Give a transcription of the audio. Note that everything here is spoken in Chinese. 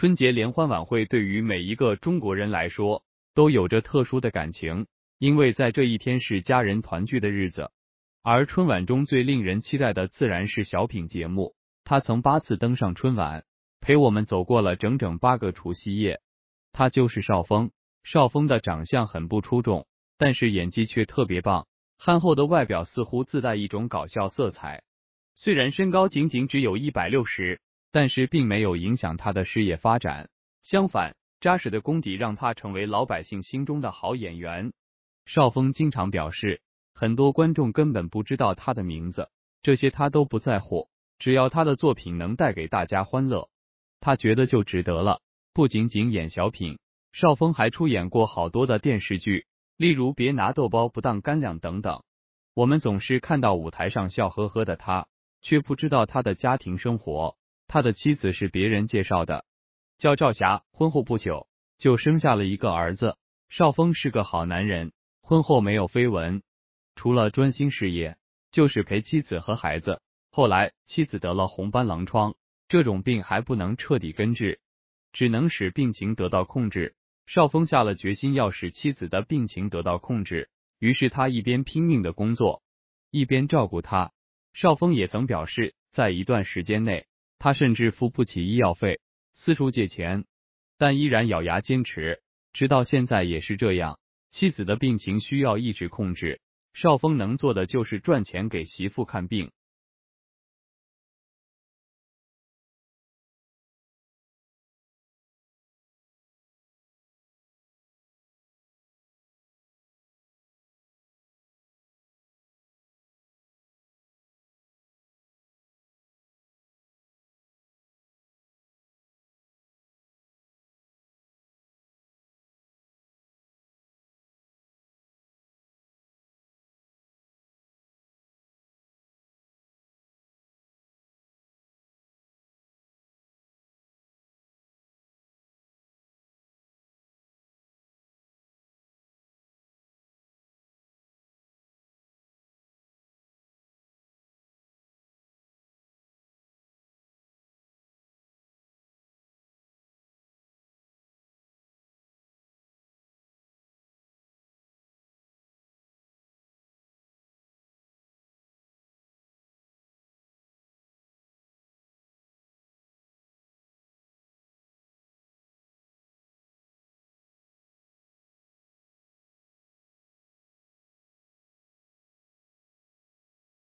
春节联欢晚会对于每一个中国人来说都有着特殊的感情，因为在这一天是家人团聚的日子。而春晚中最令人期待的自然是小品节目。他曾八次登上春晚，陪我们走过了整整八个除夕夜。他就是邵峰。邵峰的长相很不出众，但是演技却特别棒。憨厚的外表似乎自带一种搞笑色彩。虽然身高仅仅只有一百六十。但是并没有影响他的事业发展，相反，扎实的功底让他成为老百姓心中的好演员。邵峰经常表示，很多观众根本不知道他的名字，这些他都不在乎，只要他的作品能带给大家欢乐，他觉得就值得了。不仅仅演小品，邵峰还出演过好多的电视剧，例如《别拿豆包不当干粮》等等。我们总是看到舞台上笑呵呵的他，却不知道他的家庭生活。他的妻子是别人介绍的，叫赵霞。婚后不久就生下了一个儿子。邵峰是个好男人，婚后没有绯闻，除了专心事业，就是陪妻子和孩子。后来妻子得了红斑狼疮，这种病还不能彻底根治，只能使病情得到控制。邵峰下了决心，要使妻子的病情得到控制，于是他一边拼命的工作，一边照顾她。邵峰也曾表示，在一段时间内。他甚至付不起医药费，四处借钱，但依然咬牙坚持，直到现在也是这样。妻子的病情需要一直控制，邵峰能做的就是赚钱给媳妇看病。